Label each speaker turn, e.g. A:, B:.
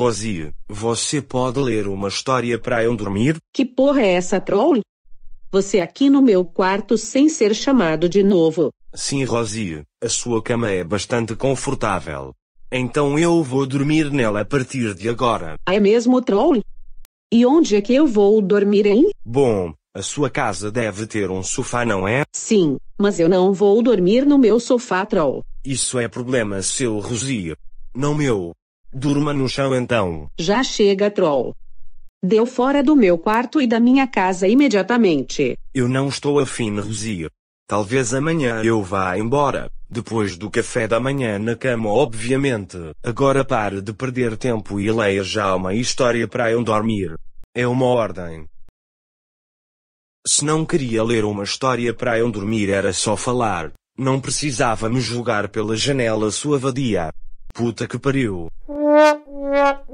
A: Rosie, você pode ler uma história para eu dormir?
B: Que porra é essa, troll? Você aqui no meu quarto sem ser chamado de novo.
A: Sim, Rosie, a sua cama é bastante confortável. Então eu vou dormir nela a partir de agora.
B: Ah, é mesmo, troll? E onde é que eu vou dormir, hein?
A: Bom, a sua casa deve ter um sofá, não é?
B: Sim, mas eu não vou dormir no meu sofá, troll.
A: Isso é problema seu, Rosie. Não meu. Durma no chão então.
B: Já chega, troll. Deu fora do meu quarto e da minha casa imediatamente.
A: Eu não estou afim de ruzir. Talvez amanhã eu vá embora. Depois do café da manhã na cama, obviamente. Agora pare de perder tempo e leia já uma história para eu dormir. É uma ordem. Se não queria ler uma história para eu dormir, era só falar. Não precisava me julgar pela janela sua vadia puta que pariu.